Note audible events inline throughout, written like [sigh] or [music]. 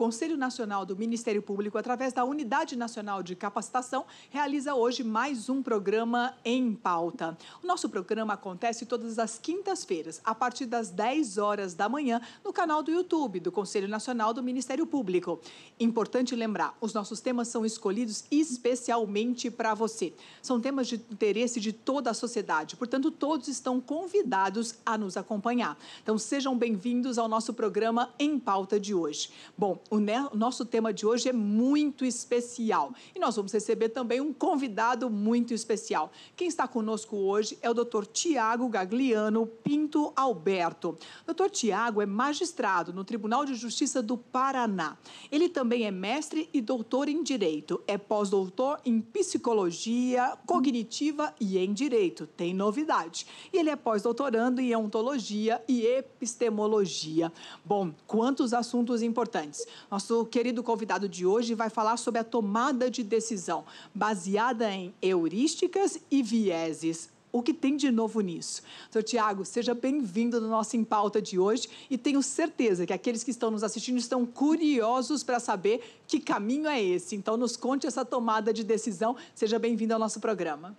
Conselho Nacional do Ministério Público, através da Unidade Nacional de Capacitação, realiza hoje mais um programa em pauta. O nosso programa acontece todas as quintas-feiras, a partir das 10 horas da manhã, no canal do YouTube do Conselho Nacional do Ministério Público. Importante lembrar, os nossos temas são escolhidos especialmente para você. São temas de interesse de toda a sociedade, portanto, todos estão convidados a nos acompanhar. Então, sejam bem-vindos ao nosso programa Em Pauta de hoje. Bom, o nosso tema de hoje é muito especial e nós vamos receber também um convidado muito especial. Quem está conosco hoje é o Dr. Tiago Gagliano Pinto Alberto. Dr. Tiago é magistrado no Tribunal de Justiça do Paraná. Ele também é mestre e doutor em Direito, é pós-doutor em Psicologia Cognitiva e em Direito. Tem novidade. E ele é pós-doutorando em Ontologia e Epistemologia. Bom, quantos assuntos importantes. Nosso querido convidado de hoje vai falar sobre a tomada de decisão baseada em heurísticas e vieses. O que tem de novo nisso? Sr. Tiago, seja bem-vindo no nosso Em Pauta de hoje e tenho certeza que aqueles que estão nos assistindo estão curiosos para saber que caminho é esse. Então, nos conte essa tomada de decisão. Seja bem-vindo ao nosso programa.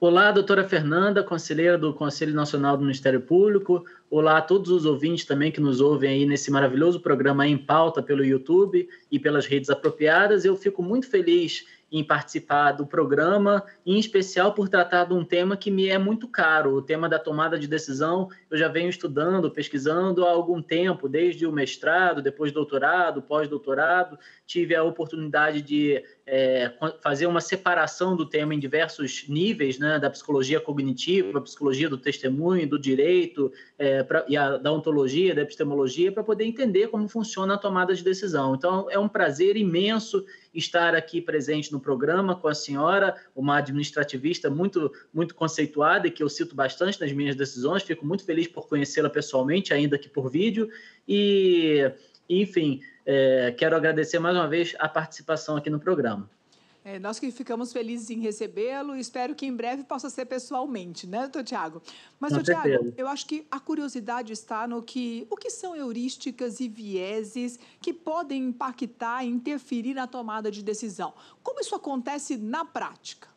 Olá, doutora Fernanda, conselheira do Conselho Nacional do Ministério Público. Olá a todos os ouvintes também que nos ouvem aí nesse maravilhoso programa em pauta pelo YouTube e pelas redes apropriadas. Eu fico muito feliz em participar do programa, em especial por tratar de um tema que me é muito caro, o tema da tomada de decisão. Eu já venho estudando, pesquisando há algum tempo, desde o mestrado, depois doutorado, pós-doutorado. Tive a oportunidade de é, fazer uma separação do tema em diversos níveis, né, da psicologia cognitiva, psicologia do testemunho, do direito é, pra, e a, da ontologia, da epistemologia, para poder entender como funciona a tomada de decisão. Então, é um prazer imenso estar aqui presente no programa com a senhora, uma administrativista muito, muito conceituada e que eu cito bastante nas minhas decisões. Fico muito feliz por conhecê-la pessoalmente, ainda que por vídeo. E, enfim, é, quero agradecer mais uma vez a participação aqui no programa. É, nós que ficamos felizes em recebê-lo, espero que em breve possa ser pessoalmente, né, doutor Tiago? Mas, doutor Tiago, eu acho que a curiosidade está no que o que são heurísticas e vieses que podem impactar, interferir na tomada de decisão. Como isso acontece na prática?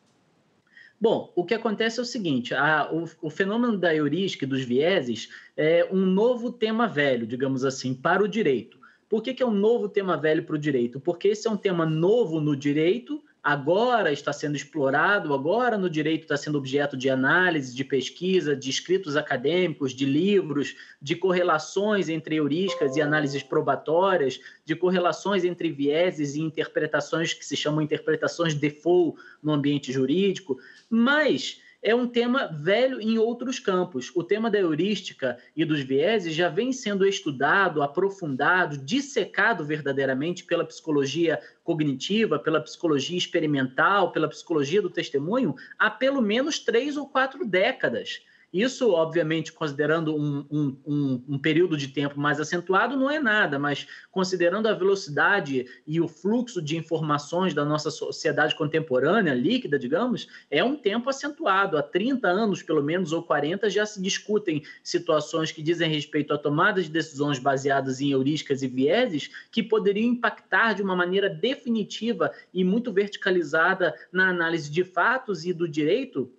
Bom, o que acontece é o seguinte: a, o, o, fenômeno da heurística e dos vieses é um novo tema velho, digamos assim, para o direito. Por que, que é um novo tema velho para o direito? Porque esse é um tema novo no direito agora está sendo explorado, agora no direito está sendo objeto de análise, de pesquisa, de escritos acadêmicos, de livros, de correlações entre heurísticas e análises probatórias, de correlações entre vieses e interpretações que se chamam interpretações default no ambiente jurídico, mas é um tema velho em outros campos. O tema da heurística e dos vieses já vem sendo estudado, aprofundado, dissecado verdadeiramente pela psicologia cognitiva, pela psicologia experimental, pela psicologia do testemunho, há pelo menos três ou quatro décadas. Isso, obviamente, considerando um, um, um, um, período de tempo mais acentuado, não é nada, mas considerando a velocidade e o fluxo de informações da nossa sociedade contemporânea, líquida, digamos, é um tempo acentuado. Há 30 anos, pelo menos, ou 40, já se discutem situações que dizem respeito à tomada de decisões baseadas em heurísticas e vieses que poderiam impactar de uma maneira definitiva e muito verticalizada na análise de fatos e do direito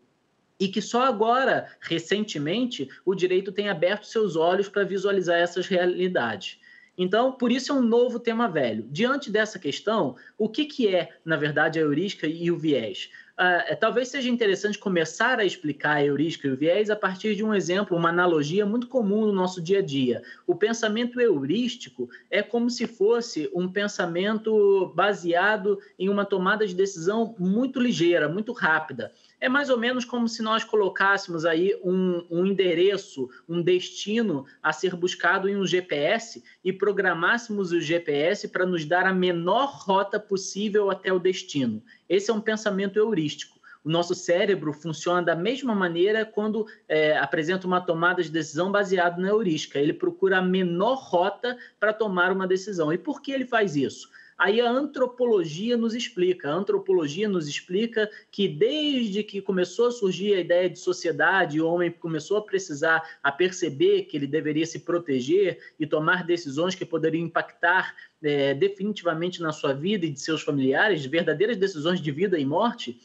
e que só agora, recentemente, o direito tem aberto seus olhos para visualizar essas realidades. Então, por isso é um novo tema velho. Diante dessa questão, o que, que é, na verdade, a heurística e o viés? Uh, talvez seja interessante começar a explicar a heurística e o viés a partir de um exemplo, uma analogia muito comum no nosso dia a dia. O pensamento heurístico é como se fosse um pensamento baseado em uma tomada de decisão muito ligeira, muito rápida. É mais ou menos como se nós colocássemos aí um, um endereço, um destino a ser buscado em um GPS e programássemos o GPS para nos dar a menor rota possível até o destino. Esse é um pensamento heurístico. O nosso cérebro funciona da mesma maneira quando é, apresenta uma tomada de decisão baseada na heurística. Ele procura a menor rota para tomar uma decisão. E por que ele faz isso? Aí a antropologia nos explica. A antropologia nos explica que desde que começou a surgir a ideia de sociedade, o homem começou a precisar, a perceber que ele deveria se proteger e tomar decisões que poderiam impactar é, definitivamente na sua vida e de seus familiares, verdadeiras decisões de vida e morte,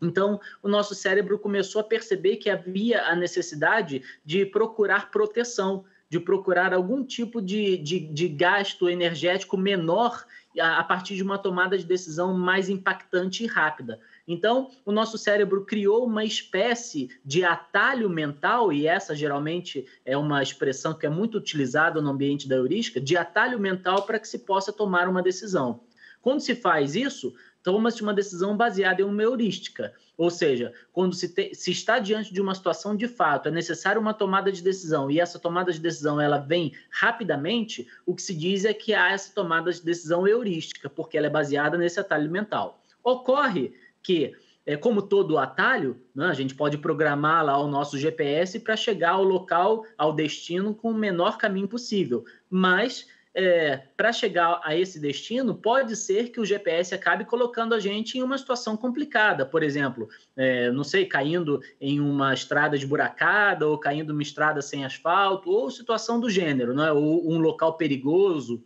então, o nosso cérebro começou a perceber que havia a necessidade de procurar proteção, de procurar algum tipo de, de, de gasto energético menor a partir de uma tomada de decisão mais impactante e rápida. Então, o nosso cérebro criou uma espécie de atalho mental, e essa geralmente é uma expressão que é muito utilizada no ambiente da heurística, de atalho mental para que se possa tomar uma decisão. Quando se faz isso, toma-se uma decisão baseada em uma heurística, ou seja, quando se, te, se, está diante de uma situação de fato, é necessária uma tomada de decisão e essa tomada de decisão ela vem rapidamente, o que se diz é que há essa tomada de decisão heurística, porque ela é baseada nesse atalho mental. Ocorre que é, como todo atalho, né, a gente pode programar lá o nosso GPS para chegar ao local, ao destino, com o menor caminho possível. Mas é, para chegar a esse destino, pode ser que o GPS acabe colocando a gente em uma situação complicada. Por exemplo, é, não sei, caindo em uma estrada esburacada, ou caindo em uma estrada sem asfalto, ou situação do gênero, né? ou um local perigoso.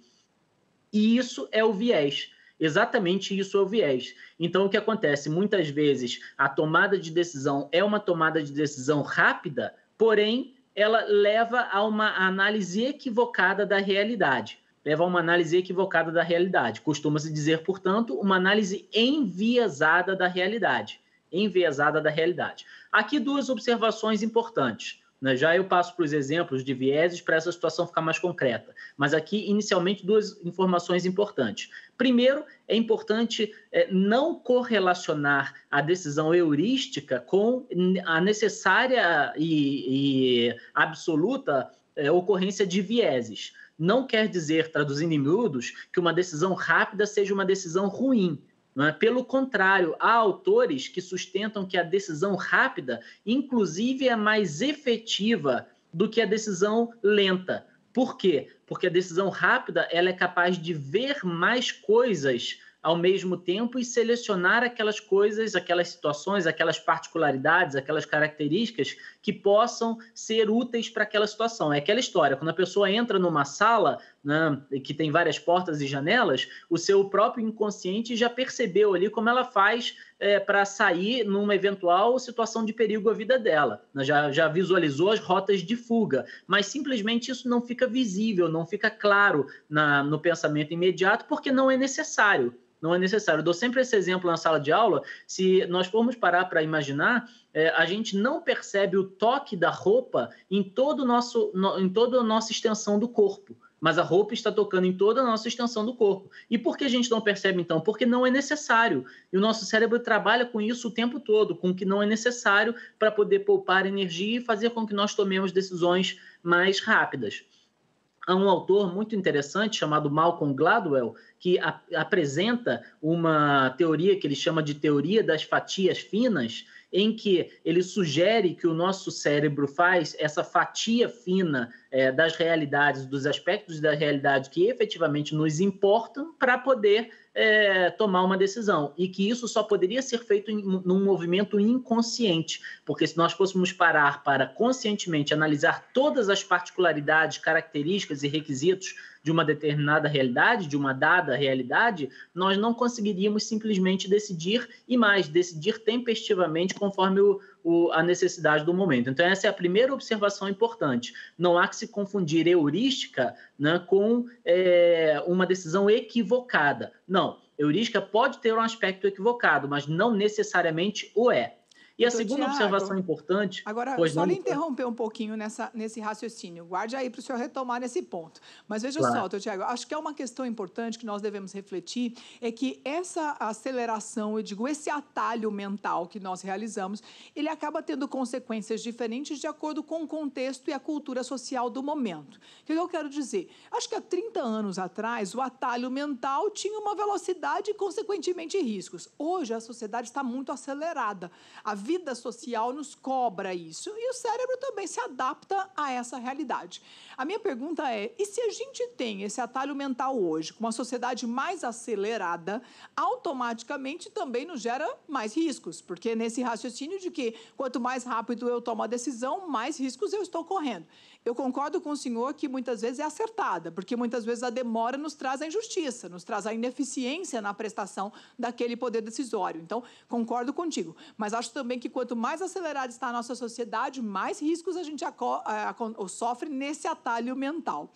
E isso é o viés. Exatamente isso é o viés. Então, o que acontece? Muitas vezes a tomada de decisão é uma tomada de decisão rápida, porém ela leva a uma análise equivocada da realidade. Leva a uma análise equivocada da realidade. Costuma-se dizer, portanto, uma análise enviesada da realidade. Enviesada da realidade. Aqui duas observações importantes. Né? Já eu passo para os exemplos de vieses para essa situação ficar mais concreta. Mas aqui, inicialmente, duas informações importantes. Primeiro, é importante é, não correlacionar a decisão heurística com a necessária e, e absoluta é, ocorrência de vieses. Não quer dizer, traduzindo em miúdos, que uma decisão rápida seja uma decisão ruim é? Pelo contrário, há autores que sustentam que a decisão rápida, inclusive, é mais efetiva do que a decisão lenta. Por quê? Porque a decisão rápida ela é capaz de ver mais coisas ao mesmo tempo e selecionar aquelas coisas, aquelas situações, aquelas particularidades, aquelas características que possam ser úteis para aquela situação. É aquela história, quando a pessoa entra numa sala né, que tem várias portas e janelas, o seu próprio inconsciente já percebeu ali como ela faz é, para sair numa eventual situação de perigo à vida dela. Né, já, já visualizou as rotas de fuga, mas simplesmente isso não fica visível, não fica claro na, no pensamento imediato, porque não é necessário não é necessário. Eu dou sempre esse exemplo na sala de aula. Se nós formos parar para imaginar, é, a gente não percebe o toque da roupa em, todo nosso, no, em toda a nossa extensão do corpo mas a roupa está tocando em toda a nossa extensão do corpo. E por que a gente não percebe então? Porque não é necessário. E o nosso cérebro trabalha com isso o tempo todo, com o que não é necessário para poder poupar energia e fazer com que nós tomemos decisões mais rápidas a um autor muito interessante chamado Malcolm Gladwell, que apresenta uma teoria que ele chama de teoria das fatias finas, em que ele sugere que o nosso cérebro faz essa fatia fina é, das realidades, dos aspectos da realidade que efetivamente nos importam para poder é, tomar uma decisão. E que isso só poderia ser feito em, num movimento inconsciente, porque se nós fôssemos parar para conscientemente analisar todas as particularidades, características e requisitos de uma determinada realidade, de uma dada realidade, nós não conseguiríamos simplesmente decidir e mais, decidir tempestivamente conforme o, o, a necessidade do momento. Então, essa é a primeira observação importante. Não há que se confundir heurística né, com é, uma decisão equivocada. Não, heurística pode ter um aspecto equivocado, mas não necessariamente o é. E a segunda Thiago, observação importante. Agora, pois só lhe interromper um pouquinho nessa, nesse raciocínio. Guarde aí para o senhor retomar nesse ponto. Mas veja claro. só, Tiago, acho que é uma questão importante que nós devemos refletir: é que essa aceleração, eu digo, esse atalho mental que nós realizamos, ele acaba tendo consequências diferentes de acordo com o contexto e a cultura social do momento. O que eu quero dizer? Acho que há 30 anos atrás, o atalho mental tinha uma velocidade e, consequentemente, riscos. Hoje, a sociedade está muito acelerada. A vida social nos cobra isso e o cérebro também se adapta a essa realidade. A minha pergunta é: e se a gente tem esse atalho mental hoje, com uma sociedade mais acelerada, automaticamente também nos gera mais riscos? Porque nesse raciocínio de que quanto mais rápido eu tomo a decisão, mais riscos eu estou correndo. Eu concordo com o senhor que muitas vezes é acertada, porque muitas vezes a demora nos traz a injustiça, nos traz a ineficiência na prestação daquele poder decisório. Então, concordo contigo. Mas acho também que quanto mais acelerada está a nossa sociedade, mais riscos a gente sofre nesse atalho mental.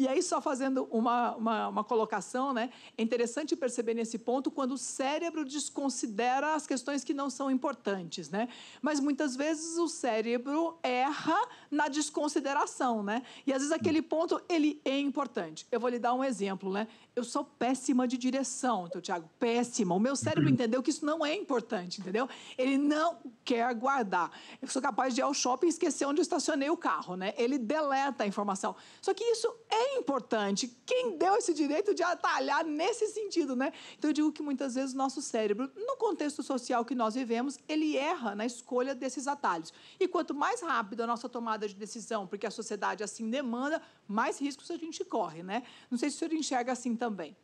E aí, só fazendo uma, uma, uma colocação, né? é interessante perceber nesse ponto quando o cérebro desconsidera as questões que não são importantes. Né? Mas muitas vezes o cérebro erra na desconsideração. Né? E às vezes aquele ponto ele é importante. Eu vou lhe dar um exemplo. Né? Eu sou péssima de direção, então, Tiago, péssima. O meu cérebro uhum. entendeu que isso não é importante, entendeu? Ele não quer guardar. Eu sou capaz de ir ao shopping e esquecer onde eu estacionei o carro. Né? Ele deleta a informação. Só que isso é bem importante. Quem deu esse direito de atalhar nesse sentido, né? Então eu digo que muitas vezes o nosso cérebro, no contexto social que nós vivemos, ele erra na escolha desses atalhos. E quanto mais rápido a nossa tomada de decisão, porque a sociedade assim demanda, mais riscos a gente corre, né? Não sei se o senhor enxerga assim também.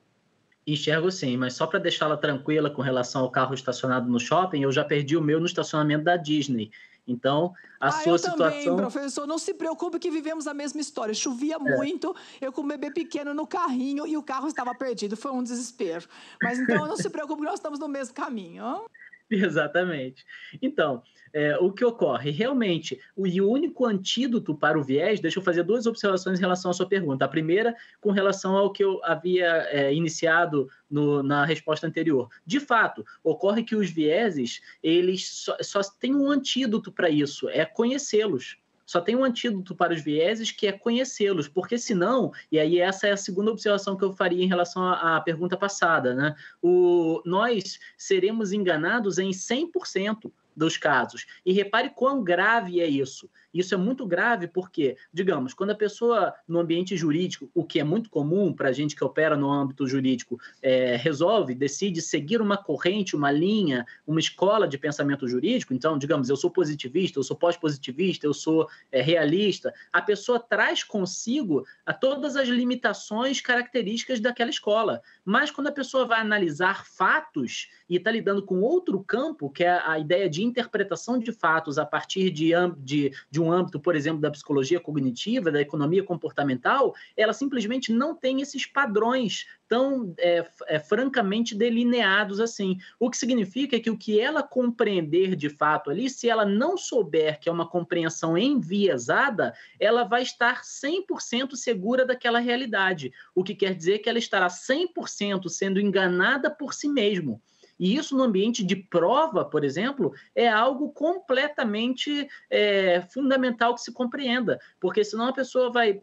Enxergo sim, mas só para deixá-la tranquila com relação ao carro estacionado no shopping, eu já perdi o meu no estacionamento da Disney. Então, a ah, sua eu situação. Também, professor, não se preocupe que vivemos a mesma história. Chovia é. muito, eu com o bebê pequeno no carrinho e o carro estava perdido. Foi um desespero. Mas então não se preocupe, nós estamos no mesmo caminho. [laughs] Exatamente. Então, é, o que ocorre? Realmente, o único antídoto para o viés, deixa eu fazer duas observações em relação à sua pergunta. A primeira, com relação ao que eu havia é, iniciado no, na resposta anterior. De fato, ocorre que os vieses, eles só, só têm um antídoto para isso, é conhecê-los. Só tem um antídoto para os vieses que é conhecê-los, porque senão, e aí essa é a segunda observação que eu faria em relação à, à pergunta passada, né? O, nós seremos enganados em 100% dos casos. E repare quão grave é isso. Isso é muito grave porque, digamos, quando a pessoa no ambiente jurídico, o que é muito comum para a gente que opera no âmbito jurídico, é, resolve, decide seguir uma corrente, uma linha, uma escola de pensamento jurídico, então, digamos, eu sou positivista, eu sou pós-positivista, eu sou é, realista, a pessoa traz consigo a todas as limitações características daquela escola. Mas quando a pessoa vai analisar fatos e está lidando com outro campo, que é a ideia de interpretação de fatos a partir de, de, de um um âmbito, por exemplo, da psicologia cognitiva, da economia comportamental, ela simplesmente não tem esses padrões tão é, é, francamente delineados assim. O que significa que o que ela compreender de fato ali, se ela não souber que é uma compreensão enviesada, ela vai estar 100% segura daquela realidade. O que quer dizer que ela estará 100% sendo enganada por si mesmo. E isso no ambiente de prova, por exemplo, é algo completamente é, fundamental que se compreenda, porque senão a pessoa vai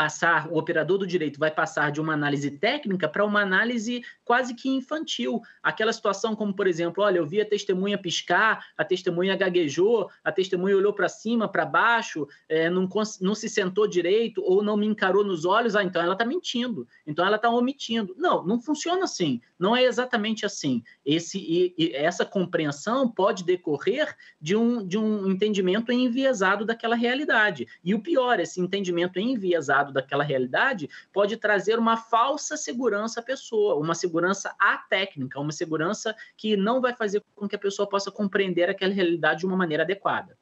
passar, o operador do direito vai passar de uma análise técnica para uma análise quase que infantil. Aquela situação como, por exemplo, olha, eu vi a testemunha piscar, a testemunha gaguejou, a testemunha olhou para cima, para baixo, é, não, não se sentou direito ou não me encarou nos olhos, ah, então ela está mentindo, então ela está omitindo. Não, não funciona assim, não é exatamente assim. Esse, e, e essa compreensão pode decorrer de um, de um entendimento enviesado daquela realidade. E o pior, esse entendimento enviesado daquela realidade pode trazer uma falsa segurança à pessoa, uma segurança atécnica técnica, uma segurança que não vai fazer com que a pessoa possa compreender aquela realidade de uma maneira adequada.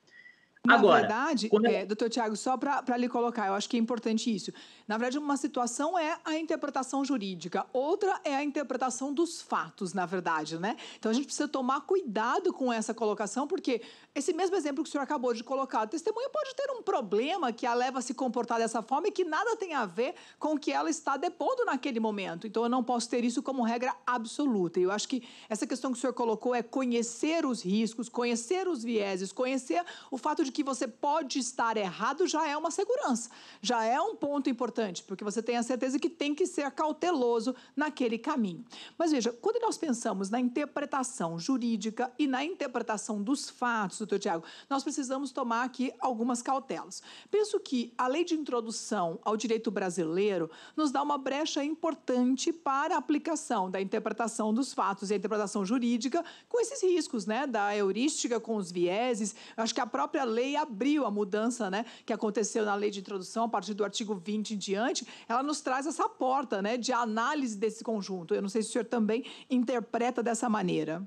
Na Agora, verdade, quando... é, doutor Tiago, só para lhe colocar, eu acho que é importante isso. Na verdade, uma situação é a interpretação jurídica, outra é a interpretação dos fatos, na verdade, né? Então a gente precisa tomar cuidado com essa colocação, porque esse mesmo exemplo que o senhor acabou de colocar, o testemunho pode ter um problema que a leva a se comportar dessa forma e que nada tem a ver com o que ela está depondo naquele momento. Então eu não posso ter isso como regra absoluta. Eu acho que essa questão que o senhor colocou é conhecer os riscos, conhecer os vieses, conhecer o fato de de que você pode estar errado já é uma segurança, já é um ponto importante, porque você tem a certeza que tem que ser cauteloso naquele caminho. Mas veja, quando nós pensamos na interpretação jurídica e na interpretação dos fatos, doutor Tiago, nós precisamos tomar aqui algumas cautelas. Penso que a lei de introdução ao direito brasileiro nos dá uma brecha importante para a aplicação da interpretação dos fatos e a interpretação jurídica com esses riscos, né, da heurística com os vieses. Acho que a própria lei lei abriu, a mudança né, que aconteceu na lei de introdução a partir do artigo 20 em diante, ela nos traz essa porta né, de análise desse conjunto. Eu não sei se o senhor também interpreta dessa maneira.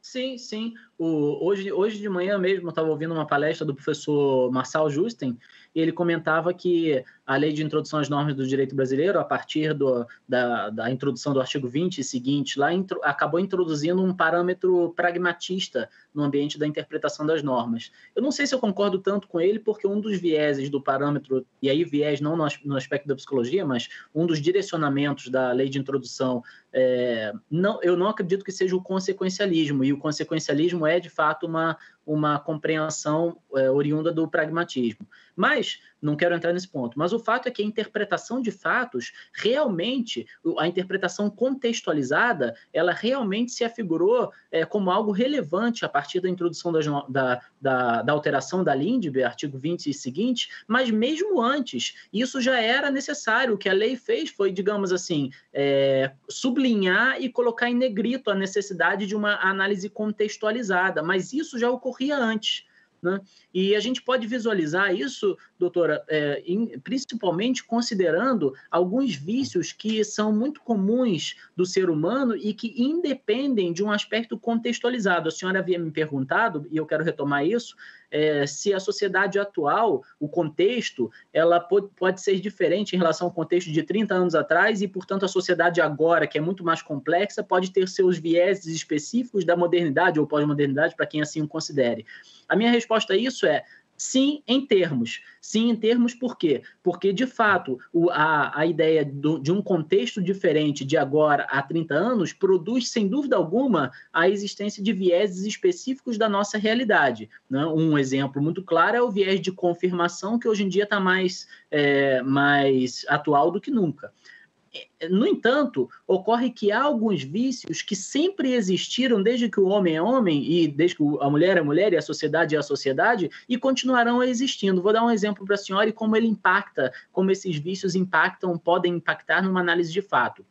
Sim, sim. O, hoje, hoje de manhã mesmo eu estava ouvindo uma palestra do professor Marçal Justin e ele comentava que a lei de introdução às normas do direito brasileiro, a partir do, da, da introdução do artigo 20 e seguinte, lá intro, acabou introduzindo um parâmetro pragmatista no ambiente da interpretação das normas. Eu não sei se eu concordo tanto com ele, porque um dos vieses do parâmetro, e aí viés não no, no aspecto da psicologia, mas um dos direcionamentos da lei de introdução, é, não, eu não acredito que seja o consequencialismo, e o consequencialismo não é de fato uma, uma compreensão é, oriunda do pragmatismo. Mas, não quero entrar nesse ponto, mas o fato é que a interpretação de fatos, realmente, a interpretação contextualizada, ela realmente se afigurou é, como algo relevante a partir da introdução das, da, da, da, alteração da Lindbergh, artigo 20 e seguinte, mas mesmo antes, isso já era necessário. O que a lei fez foi, digamos assim, é, sublinhar e colocar em negrito a necessidade de uma análise contextualizada, mas isso já ocorreu ocorria antes. Né? E a gente pode visualizar isso, doutora, é, em, principalmente considerando alguns vícios que são muito comuns do ser humano e que independem de um aspecto contextualizado. A senhora havia me perguntado, e eu quero retomar isso, é, se a sociedade atual, o contexto, ela pode, pode ser diferente em relação ao contexto de 30 anos atrás e, portanto, a sociedade agora, que é muito mais complexa, pode ter seus vieses específicos da modernidade ou pós-modernidade, para quem assim o considere. A minha resposta a isso é: Sim, em termos. Sim, em termos, por quê? Porque, de fato, o, a, a ideia do, de um contexto diferente de agora a 30 anos produz, sem dúvida alguma, a existência de vieses específicos da nossa realidade. Né? Um exemplo muito claro é o viés de confirmação, que hoje em dia está mais, é, mais atual do que nunca. É, no entanto, ocorre que há alguns vícios que sempre existiram desde que o homem é homem e desde que a mulher é mulher e a sociedade é a sociedade e continuarão existindo. Vou dar um exemplo para a senhora e como ele impacta, como esses vícios impactam, podem impactar numa análise de fato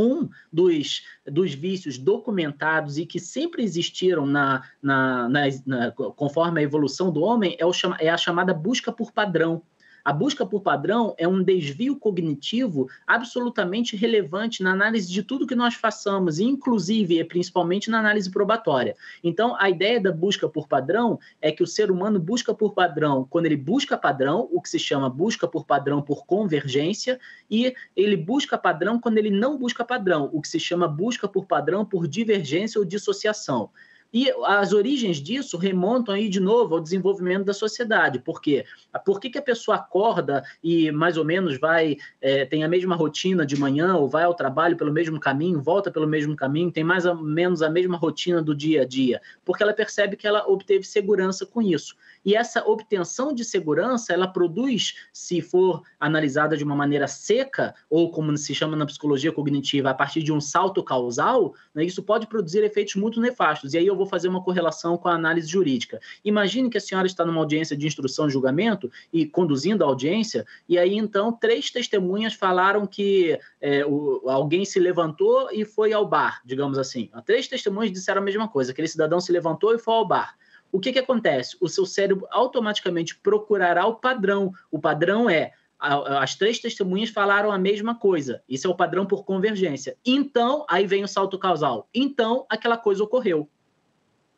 um dos, dos vícios documentados e que sempre existiram na, na, na, na, conforme a evolução do homem é, o, é a chamada busca por padrão. A busca por padrão é um desvio cognitivo absolutamente relevante na análise de tudo que nós façamos, inclusive e principalmente na análise probatória. Então, a ideia da busca por padrão é que o ser humano busca por padrão quando ele busca padrão, o que se chama busca por padrão por convergência, e ele busca padrão quando ele não busca padrão, o que se chama busca por padrão por divergência ou dissociação. E as origens disso remontam aí de novo ao desenvolvimento da sociedade. Por quê? Por que, que a pessoa acorda e mais ou menos vai, é, tem a mesma rotina de manhã, ou vai ao trabalho pelo mesmo caminho, volta pelo mesmo caminho, tem mais ou menos a mesma rotina do dia a dia? Porque ela percebe que ela obteve segurança com isso. E essa obtenção de segurança, ela produz, se for analisada de uma maneira seca, ou como se chama na psicologia cognitiva, a partir de um salto causal, né, isso pode produzir efeitos muito nefastos. E aí eu vou fazer uma correlação com a análise jurídica. Imagine que a senhora está numa audiência de instrução e julgamento e conduzindo a audiência, e aí então três testemunhas falaram que é, o, alguém se levantou e foi ao bar, digamos assim. Três testemunhas disseram a mesma coisa, aquele cidadão se levantou e foi ao bar. O que, que acontece? O seu cérebro automaticamente procurará o padrão. O padrão é as três testemunhas falaram a mesma coisa. Isso é o padrão por convergência. Então, aí vem o salto causal. Então, aquela coisa ocorreu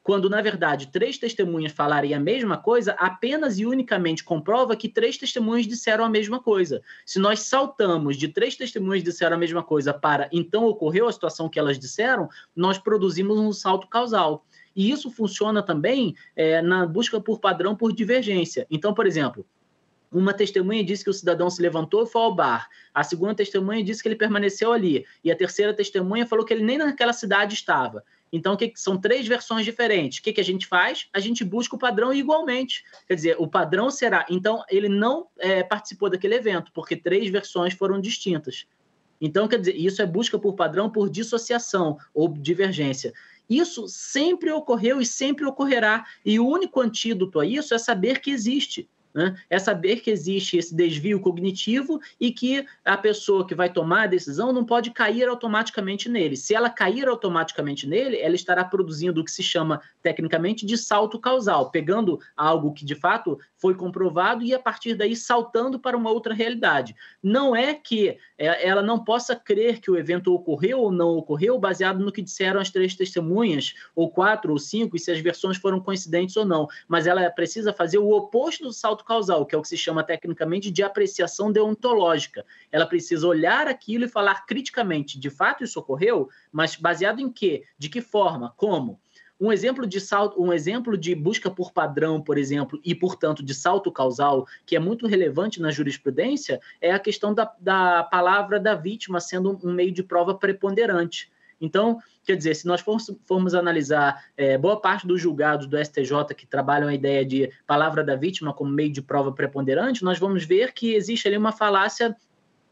quando na verdade três testemunhas falarem a mesma coisa, apenas e unicamente comprova que três testemunhas disseram a mesma coisa. Se nós saltamos de três testemunhas disseram a mesma coisa para então ocorreu a situação que elas disseram, nós produzimos um salto causal. E isso funciona também é, na busca por padrão por divergência. Então, por exemplo, uma testemunha disse que o cidadão se levantou e foi ao bar. A segunda testemunha disse que ele permaneceu ali. E a terceira testemunha falou que ele nem naquela cidade estava. Então, que, são três versões diferentes. O que, que a gente faz? A gente busca o padrão igualmente. Quer dizer, o padrão será. Então, ele não é, participou daquele evento, porque três versões foram distintas. Então, quer dizer, isso é busca por padrão por dissociação ou divergência. Isso sempre ocorreu e sempre ocorrerá. E o único antídoto a isso é saber que existe. Né? É saber que existe esse desvio cognitivo e que a pessoa que vai tomar a decisão não pode cair automaticamente nele. Se ela cair automaticamente nele, ela estará produzindo o que se chama tecnicamente de salto causal, pegando algo que de fato foi comprovado e a partir daí saltando para uma outra realidade. Não é que é, ela não possa crer que o evento ocorreu ou não ocorreu baseado no que disseram as três testemunhas, ou quatro ou cinco, e se as versões foram coincidentes ou não, mas ela precisa fazer o oposto do salto salto causal, que é o que se chama tecnicamente de apreciação deontológica. Ela precisa olhar aquilo e falar criticamente, de fato isso ocorreu, mas baseado em quê? De que forma? Como? Um exemplo de salto, um exemplo de busca por padrão, por exemplo, e portanto de salto causal, que é muito relevante na jurisprudência, é a questão da, da palavra da vítima sendo um meio de prova preponderante. Então, quer dizer, se nós formos, formos analisar é, boa parte dos julgados do STJ que trabalham a ideia de palavra da vítima como meio de prova preponderante, nós vamos ver que existe ali uma falácia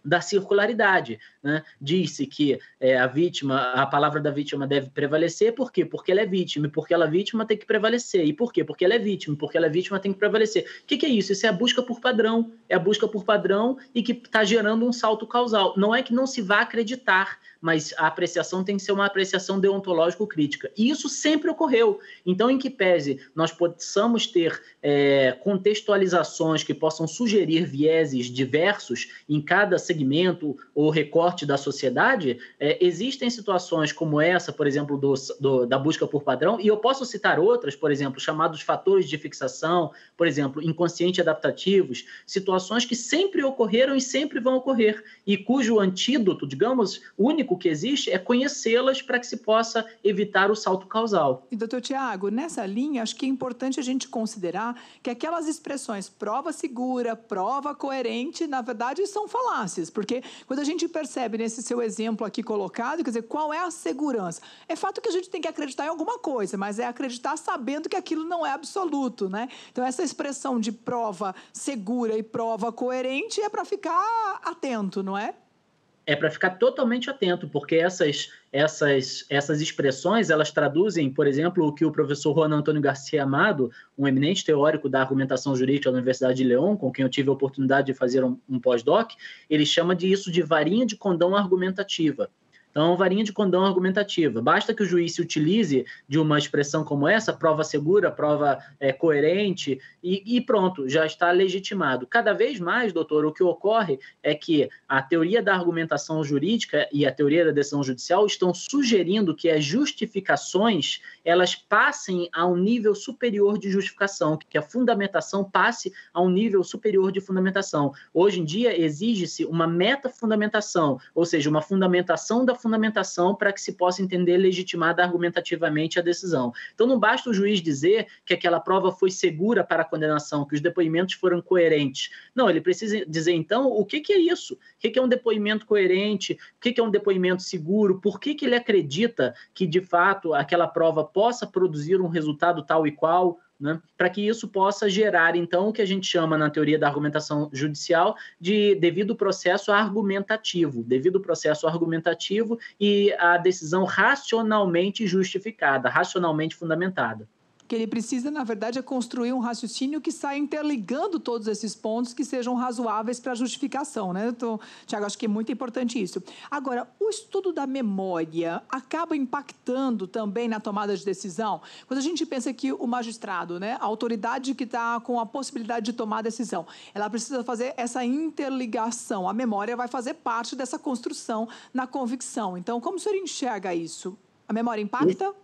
da circularidade. Né? Disse que é, a vítima, a palavra da vítima deve prevalecer, por quê? Porque ela é vítima, e porque ela é vítima tem que prevalecer. E por quê? Porque ela é vítima, porque ela é vítima tem que prevalecer. O que, que é isso? Isso é a busca por padrão, é a busca por padrão e que está gerando um salto causal. Não é que não se vá acreditar, mas a apreciação tem que ser uma apreciação deontológico-crítica. E isso sempre ocorreu. Então, em que pese nós possamos ter é, contextualizações que possam sugerir vieses diversos em cada segmento ou recorte da sociedade, é, existem situações como essa, por exemplo, do, do, da busca por padrão, e eu posso citar outras, por exemplo, chamados fatores de fixação, por exemplo, inconsciente adaptativos, situações que sempre ocorreram e sempre vão ocorrer, e cujo antídoto, digamos, único que existe é conhecê-las para que se possa evitar o salto causal. E, doutor Tiago, nessa linha, acho que é importante a gente considerar que aquelas expressões prova segura, prova coerente, na verdade, são falácias porque quando a gente percebe nesse seu exemplo aqui colocado, quer dizer, qual é a segurança? É fato que a gente tem que acreditar em alguma coisa, mas é acreditar sabendo que aquilo não é absoluto, né? Então, essa expressão de prova segura e prova coerente é para ficar atento, não é? É para ficar totalmente atento, porque essas essas, essas expressões elas traduzem, por exemplo, o que o professor Juan Antônio Garcia Amado, um eminente teórico da argumentação jurídica da Universidade de León, com quem eu tive a oportunidade de fazer um, um pós-doc, ele chama de isso de varinha de condão argumentativa. Então, varinha de condão argumentativa. Basta que o juiz se utilize de uma expressão como essa, prova segura, prova é, coerente, e, e pronto, já está legitimado. Cada vez mais, doutor, o que ocorre é que a teoria da argumentação jurídica e a teoria da decisão judicial estão sugerindo que as justificações elas passem a um nível superior de justificação, que a fundamentação passe a um nível superior de fundamentação. Hoje em dia exige-se uma meta fundamentação, ou seja, uma fundamentação da fundamentação fundamentação para que se possa entender legitimada argumentativamente a decisão. Então, não basta o juiz dizer que aquela prova foi segura para a condenação, que os depoimentos foram coerentes. Não, ele precisa dizer, então, o que, que é isso? O que, que é um depoimento coerente? O que, que é um depoimento seguro? Por que, que ele acredita que, de fato, aquela prova possa produzir um resultado tal e qual? né? para que isso possa gerar, então, o que a gente chama na teoria da argumentação judicial de devido processo argumentativo, devido processo argumentativo e a decisão racionalmente justificada, racionalmente fundamentada que ele precisa, na verdade, é construir um raciocínio que saia interligando todos esses pontos que sejam razoáveis para justificação, né? Então, Tiago, acho que é muito importante isso. Agora, o estudo da memória acaba impactando também na tomada de decisão? Quando a gente pensa que o magistrado, né, a autoridade que está com a possibilidade de tomar decisão, ela precisa fazer essa interligação. A memória vai fazer parte dessa construção na convicção. Então, como o senhor enxerga isso? A memória impacta?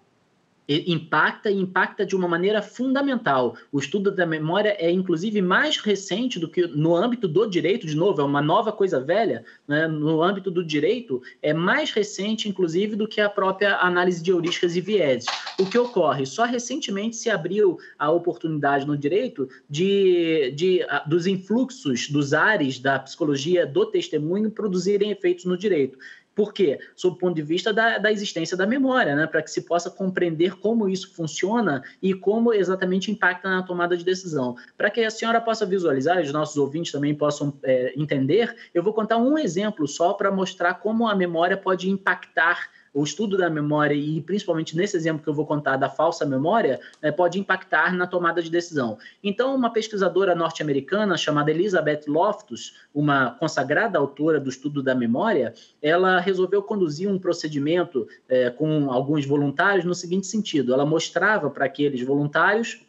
impacta e impacta de uma maneira fundamental. O estudo da memória é, inclusive, mais recente do que no âmbito do direito, de novo, é uma nova coisa velha, né? no âmbito do direito, é mais recente, inclusive, do que a própria análise de heurísticas e vieses. O que ocorre? Só recentemente se abriu a oportunidade no direito de, de dos influxos dos ares da psicologia do testemunho produzirem efeitos no direito. Por quê? Sob o ponto de vista da, da existência da memória, né? para que se possa compreender como isso funciona e como exatamente impacta na tomada de decisão. Para que a senhora possa visualizar, e os nossos ouvintes também possam é, entender, eu vou contar um exemplo só para mostrar como a memória pode impactar o estudo da memória e principalmente nesse exemplo que eu vou contar da falsa memória, né, pode impactar na tomada de decisão. Então, uma pesquisadora norte-americana chamada Elizabeth Loftus, uma consagrada autora do estudo da memória, ela resolveu conduzir um procedimento é, com alguns voluntários no seguinte sentido: ela mostrava para aqueles voluntários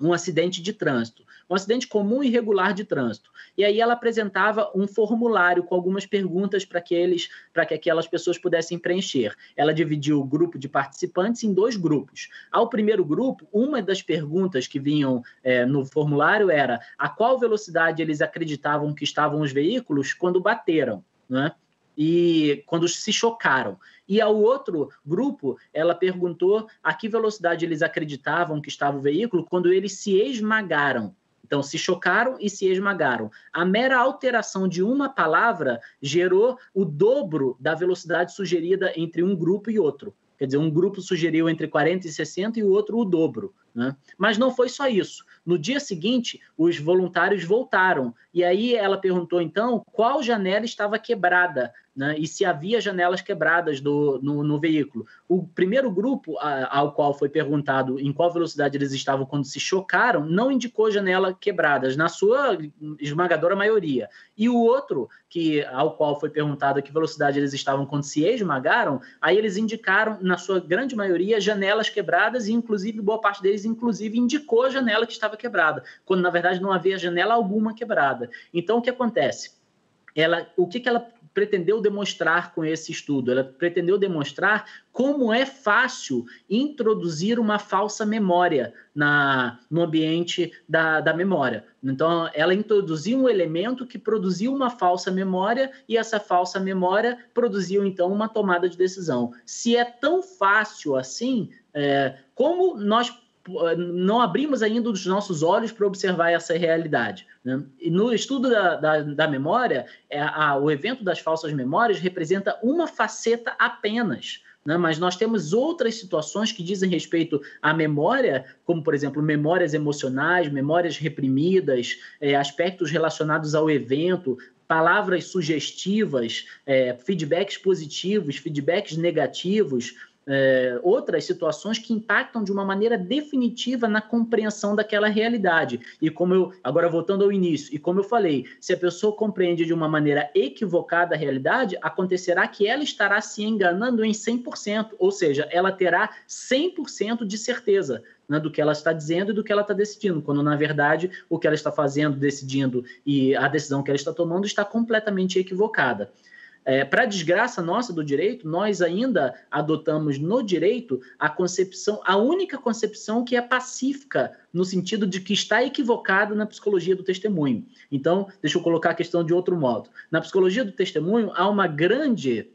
um acidente de trânsito um acidente comum e regular de trânsito. E aí ela apresentava um formulário com algumas perguntas para que eles, para que aquelas pessoas pudessem preencher. Ela dividiu o grupo de participantes em dois grupos. Ao primeiro grupo, uma das perguntas que vinham é, no formulário era a qual velocidade eles acreditavam que estavam os veículos quando bateram, né? E quando se chocaram. E ao outro grupo, ela perguntou a que velocidade eles acreditavam que estava o veículo quando eles se esmagaram. Então, se chocaram e se esmagaram. A mera alteração de uma palavra gerou o dobro da velocidade sugerida entre um grupo e outro. Quer dizer, um grupo sugeriu entre 40 e 60 e o outro o dobro. Né? Mas não foi só isso. No dia seguinte, os voluntários voltaram. E aí ela perguntou, então, qual janela estava quebrada né? e se havia janelas quebradas do, no, no, veículo. O primeiro grupo a, ao qual foi perguntado em qual velocidade eles estavam quando se chocaram não indicou janela quebradas, na sua esmagadora maioria. E o outro, que ao qual foi perguntado a que velocidade eles estavam quando se esmagaram, aí eles indicaram, na sua grande maioria, janelas quebradas e, inclusive, boa parte deles inclusive, indicou a janela que estava quebrada, quando na verdade não havia janela alguma quebrada. Então, o que acontece? Ela, o que, que ela pretendeu demonstrar com esse estudo? Ela pretendeu demonstrar como é fácil introduzir uma falsa memória na, no ambiente da, da memória. Então, ela introduziu um elemento que produziu uma falsa memória e essa falsa memória produziu, então, uma tomada de decisão. Se é tão fácil assim, é, como nós ah, não abrimos ainda os nossos olhos para observar essa realidade. Né? E no estudo da, da, da memória, é, a, o evento das falsas memórias representa uma faceta apenas. Né? Mas nós temos outras situações que dizem respeito à memória, como, por exemplo, memórias emocionais, memórias reprimidas, é, aspectos relacionados ao evento, palavras sugestivas, é, feedbacks positivos, feedbacks negativos é, outras situações que impactam de uma maneira definitiva na compreensão daquela realidade. E como eu, agora voltando ao início, e como eu falei, se a pessoa compreende de uma maneira equivocada a realidade, acontecerá que ela estará se enganando em 100%, ou seja, ela terá 100% de certeza né, do que ela está dizendo e do que ela está decidindo, quando na verdade o que ela está fazendo, decidindo e a decisão que ela está tomando está completamente equivocada. É, Para desgraça nossa do direito, nós ainda adotamos no direito a concepção, a única concepção que é pacífica, no sentido de que está equivocada na psicologia do testemunho. Então, deixa eu colocar a questão de outro modo. Na psicologia do testemunho, há uma grande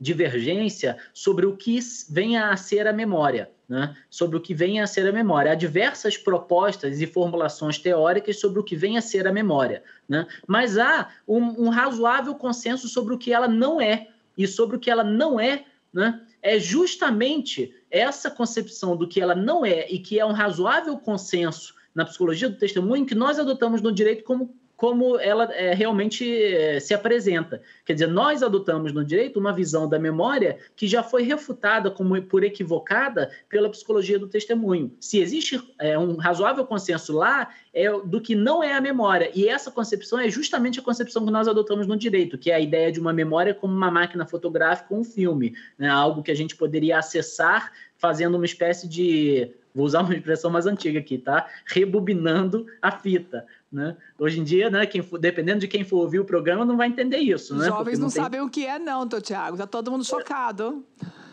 divergência sobre o que venha a ser a memória, né? sobre o que venha a ser a memória. Há diversas propostas e formulações teóricas sobre o que venha a ser a memória, né? mas há um, um, razoável consenso sobre o que ela não é, e sobre o que ela não é, né? é justamente essa concepção do que ela não é e que é um razoável consenso na psicologia do testemunho que nós adotamos no direito como como ela é, realmente é, se apresenta. Quer dizer, nós adotamos no direito uma visão da memória que já foi refutada como por equivocada pela psicologia do testemunho. Se existe é, um razoável consenso lá, é do que não é a memória. E essa concepção é justamente a concepção que nós adotamos no direito, que é a ideia de uma memória como uma máquina fotográfica ou um filme, né? algo que a gente poderia acessar fazendo uma espécie de vou usar uma expressão mais antiga aqui, tá? Rebobinando a fita, né? Hoje em dia, né, quem for, dependendo de quem for ouvir o programa, não vai entender isso. Os né? jovens não, não tem... sabem o que é, não, tô, Thiago. Tá todo mundo é. chocado.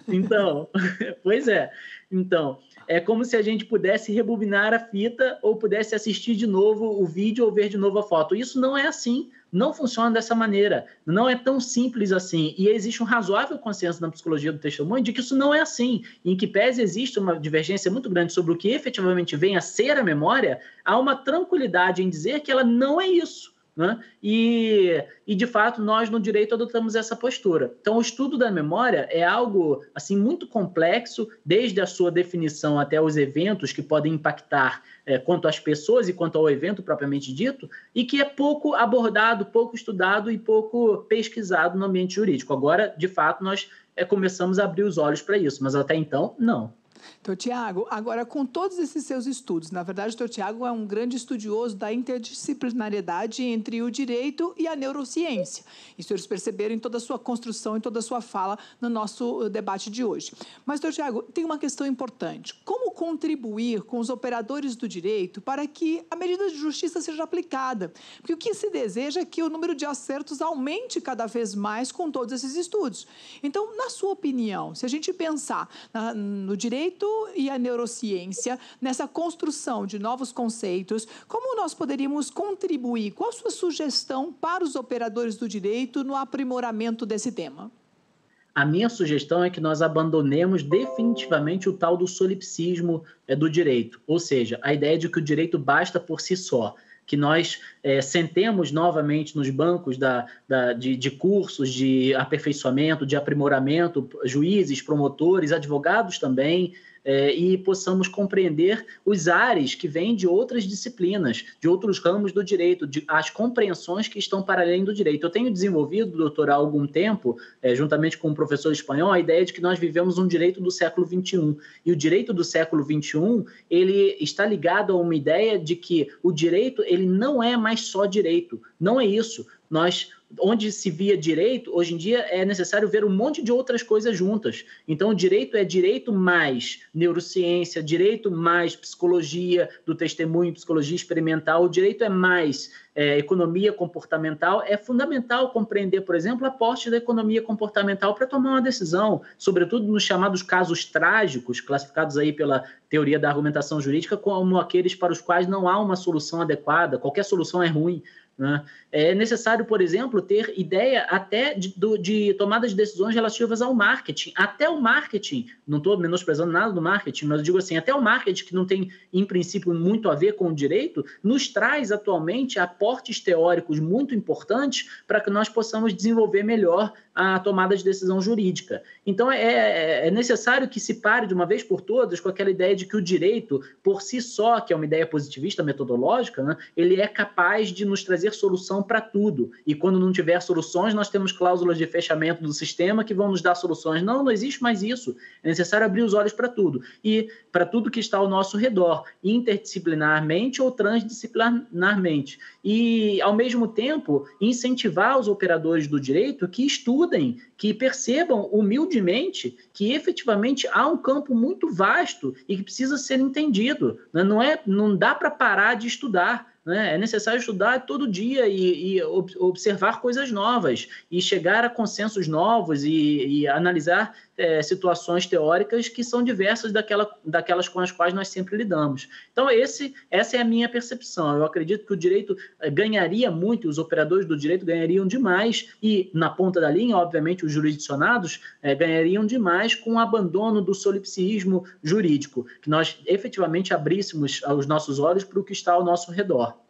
Então, [laughs] pois é. Então, é como se a gente pudesse rebobinar a fita ou pudesse assistir de novo o vídeo ou ver de novo a foto. Isso não é assim não funciona dessa maneira. Não é tão simples assim. E existe um razoável consenso na psicologia do testemunho de que isso não é assim. Em que pese existe uma divergência muito grande sobre o que efetivamente vem a ser a memória, há uma tranquilidade em dizer que ela não é isso né? E, e, de fato, nós no direito adotamos essa postura. Então, o estudo da memória é algo assim muito complexo, desde a sua definição até os eventos que podem impactar é, quanto às pessoas e quanto ao evento propriamente dito, e que é pouco abordado, pouco estudado e pouco pesquisado no ambiente jurídico. Agora, de fato, nós é, começamos a abrir os olhos para isso, mas até então, não. Doutor Tiago, agora com todos esses seus estudos, na verdade, o Tiago é um grande estudioso da interdisciplinariedade entre o direito e a neurociência. Isso eles perceberam em toda a sua construção, em toda a sua fala no nosso eh, debate de hoje. Mas, doutor Tiago, tem uma questão importante. Como contribuir com os operadores do direito para que a medida de justiça seja aplicada? Porque o que se deseja é que o número de acertos aumente cada vez mais com todos esses estudos. Então, na sua opinião, se a gente pensar na, no direito direito e a neurociência nessa construção de novos conceitos? Como nós poderíamos contribuir? Qual a sua sugestão para os operadores do direito no aprimoramento desse tema? A minha sugestão é que nós abandonemos definitivamente o tal do solipsismo é, do direito, ou seja, a ideia de que o direito basta por si só que nós é, sentemos novamente nos bancos da, da de, de, cursos de aperfeiçoamento, de aprimoramento, juízes, promotores, advogados também, é, e possamos compreender os ares que vêm de outras disciplinas, de outros ramos do direito, de, as compreensões que estão para além do direito. Eu tenho desenvolvido, doutor, há algum tempo, é, juntamente com um professor espanhol, a ideia de que nós vivemos um direito do século XXI. E o direito do século XXI, ele está ligado a uma ideia de que o direito, ele não é mais só direito. Não é isso. Nós onde se via direito, hoje em dia é necessário ver um monte de outras coisas juntas. Então, direito é direito mais neurociência, direito mais psicologia do testemunho, psicologia experimental, o direito é mais é, economia comportamental. É fundamental compreender, por exemplo, a aporte da economia comportamental para tomar uma decisão, sobretudo nos chamados casos trágicos, classificados aí pela teoria da argumentação jurídica como aqueles para os quais não há uma solução adequada, qualquer solução é ruim. Né? É necessário, por exemplo, ter ideia até de, tomadas de tomada de decisões relativas ao marketing. Até o marketing, não estou menosprezando nada do marketing, mas eu digo assim, até o marketing, que não tem, em princípio, muito a ver com o direito, nos traz atualmente aportes teóricos muito importantes para que nós possamos desenvolver melhor a tomada de decisão jurídica. Então, é, é, é, necessário que se pare de uma vez por todas com aquela ideia de que o direito, por si só, que é uma ideia positivista metodológica, né, ele é capaz de nos trazer solução para tudo. E quando não tiver soluções, nós temos cláusulas de fechamento do sistema que vão nos dar soluções. Não, não existe mais isso. É necessário abrir os olhos para tudo e para tudo que está ao nosso redor, interdisciplinarmente ou transdisciplinarmente. E, ao mesmo tempo, incentivar os operadores do direito que estudem estudem, que percebam humildemente que efetivamente há um campo muito vasto e que precisa ser entendido. Né? Não, é, não dá para parar de estudar. Né? É necessário estudar todo dia e, e, observar coisas novas e chegar a consensos novos e, e analisar é, situações teóricas que são diversas daquela, daquelas com as quais nós sempre lidamos. Então, esse, essa é a minha percepção. Eu acredito que o direito é, ganharia muito, os operadores do direito ganhariam demais, e na ponta da linha, obviamente, os jurisdicionados é, ganhariam demais com o abandono do solipsismo jurídico, que nós efetivamente abríssemos os nossos olhos para o que está ao nosso redor.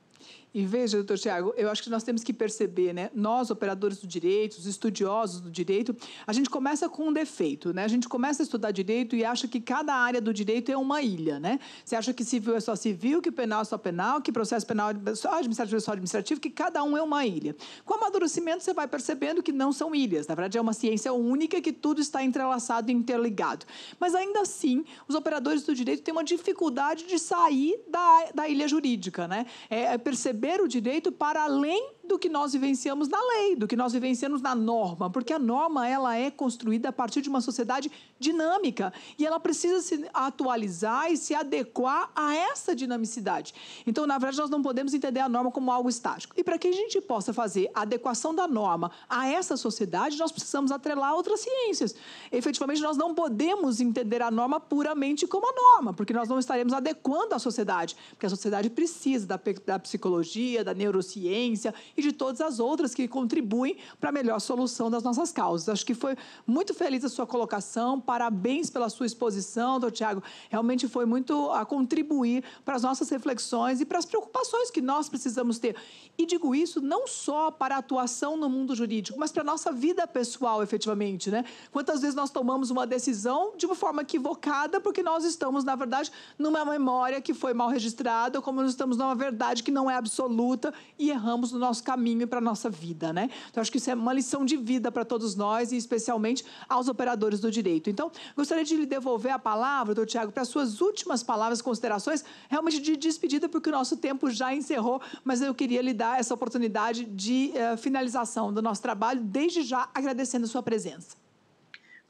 E veja, doutor Tiago, eu acho que nós temos que perceber, né? Nós, operadores do direito, os estudiosos do direito, a gente começa com um defeito, né? A gente começa a estudar direito e acha que cada área do direito é uma ilha, né? Você acha que civil é só civil, que penal é só penal, que processo penal é só administrativo é só administrativo, que cada um é uma ilha. Com o amadurecimento, você vai percebendo que não são ilhas. Na verdade, é uma ciência única que tudo está entrelaçado e interligado. Mas ainda assim, os operadores do direito têm uma dificuldade de sair da, da ilha jurídica, né? É, é perceber receber o direito para além do que nós vivenciamos na lei, do que nós vivenciamos na norma, porque a norma ela é construída a partir de uma sociedade dinâmica e ela precisa se atualizar e se adequar a essa dinamicidade. Então, na verdade, nós não podemos entender a norma como algo estático. E para que a gente possa fazer a adequação da norma a essa sociedade, nós precisamos atrelar outras ciências. Efetivamente, nós não podemos entender a norma puramente como a norma, porque nós não estaremos adequando a sociedade, porque a sociedade precisa da, da psicologia, da neurociência e de todas as outras que contribuem para a melhor solução das nossas causas. Acho que foi muito feliz a sua colocação, parabéns pela sua exposição, doutor Tiago. Realmente foi muito a contribuir para as nossas reflexões e para as preocupações que nós precisamos ter. E digo isso não só para a atuação no mundo jurídico, mas para a nossa vida pessoal, efetivamente, né? Quantas vezes nós tomamos uma decisão de uma forma equivocada porque nós estamos, na verdade, numa memória que foi mal registrada, como nós estamos numa verdade que não é absoluta e erramos no nosso nosso caminho e para a nossa vida, né? Então, acho que isso é uma lição de vida para todos nós e especialmente aos operadores do direito. Então, gostaria de lhe devolver a palavra, doutor Tiago, para suas últimas palavras, considerações, realmente de despedida, porque o nosso tempo já encerrou, mas eu queria lhe dar essa oportunidade de uh, finalização do nosso trabalho, desde já agradecendo a sua presença.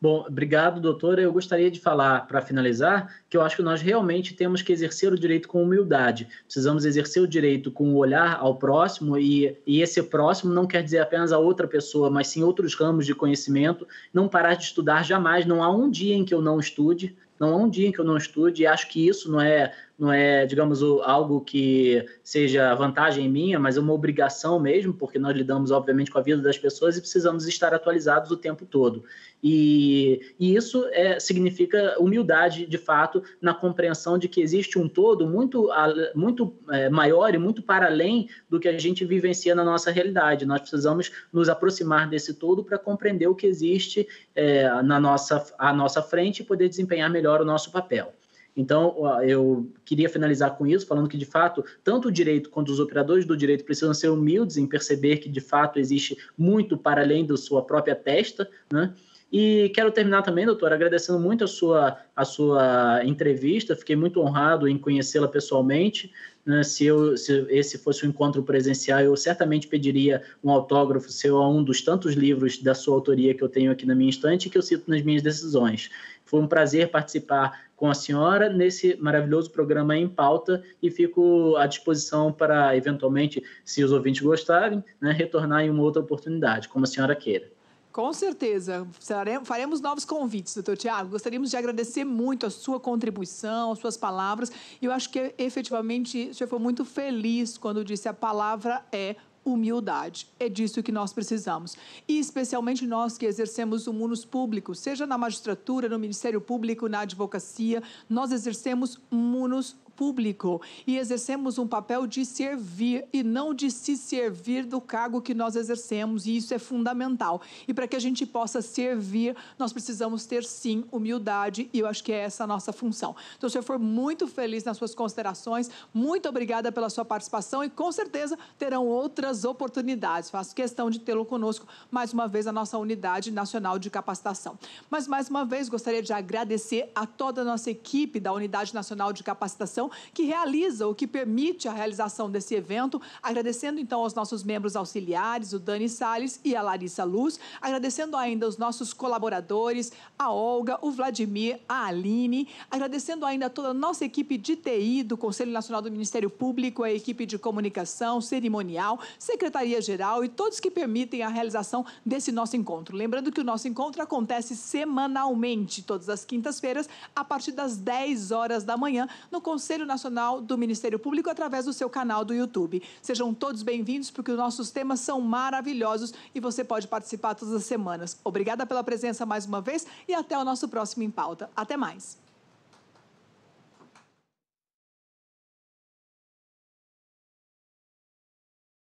Bom, obrigado, doutora. Eu gostaria de falar, para finalizar, que eu acho que nós realmente temos que exercer o direito com humildade. Precisamos exercer o direito com o olhar ao próximo, e, e esse próximo não quer dizer apenas a outra pessoa, mas sim outros ramos de conhecimento. Não parar de estudar jamais. Não há um dia em que eu não estude, não há um dia em que eu não estude, e acho que isso não é não é, digamos, algo que seja vantagem minha, mas é uma obrigação mesmo, porque nós lidamos, obviamente, com a vida das pessoas e precisamos estar atualizados o tempo todo. E, e isso é, significa humildade, de fato, na compreensão de que existe um todo muito, muito é, maior e muito para além do que a gente vivencia na nossa realidade. Nós precisamos nos aproximar desse todo para compreender o que existe é, na nossa, à nossa frente e poder desempenhar melhor o nosso papel. Então, eu queria finalizar com isso, falando que, de fato, tanto o direito quanto os operadores do direito precisam ser humildes em perceber que, de fato, existe muito para além da sua própria testa, né? E quero terminar também, doutor, agradecendo muito a sua, a sua entrevista. Fiquei muito honrado em conhecê-la pessoalmente. Né? Se, eu, se esse fosse um encontro presencial, eu certamente pediria um autógrafo seu a um dos tantos livros da sua autoria que eu tenho aqui na minha estante e que eu cito nas minhas decisões. Foi um prazer participar com a senhora nesse maravilhoso programa em pauta e fico à disposição para, eventualmente, se os ouvintes gostarem, né, retornar em uma outra oportunidade, como a senhora queira. Com certeza. Faremos novos convites, doutor Tiago. Gostaríamos de agradecer muito a sua contribuição, as suas palavras. E Eu acho que efetivamente o senhor foi muito feliz quando disse a palavra é humildade. É disso que nós precisamos. E especialmente nós que exercemos o munus público, seja na magistratura, no Ministério Público, na advocacia, nós exercemos munus público e exercemos um papel de servir e não de se servir do cargo que nós exercemos, e isso é fundamental. E para que a gente possa servir, nós precisamos ter sim humildade, e eu acho que é essa a nossa função. Então, o senhor foi muito feliz nas suas considerações, muito obrigada pela sua participação e com certeza terão outras oportunidades. Faço questão de tê-lo conosco mais uma vez a nossa unidade nacional de capacitação. Mas mais uma vez gostaria de agradecer a toda a nossa equipe da Unidade Nacional de Capacitação organização que realiza ou que permite a realização desse evento. Agradecendo então aos nossos membros auxiliares, o Dani Sales e a Larissa Luz. Agradecendo ainda os nossos colaboradores, a Olga, o Vladimir, a Aline. Agradecendo ainda toda a nossa equipe de TI do Conselho Nacional do Ministério Público, a equipe de comunicação, cerimonial, secretaria-geral e todos que permitem a realização desse nosso encontro. Lembrando que o nosso encontro acontece semanalmente, todas as quintas-feiras, a partir das 10 horas da manhã, no Conselho Conselho Nacional do Ministério Público através do seu canal do YouTube. Sejam todos bem-vindos, porque os nossos temas são maravilhosos e você pode participar todas as semanas. Obrigada pela presença mais uma vez e até o nosso próximo Em Pauta. Até mais!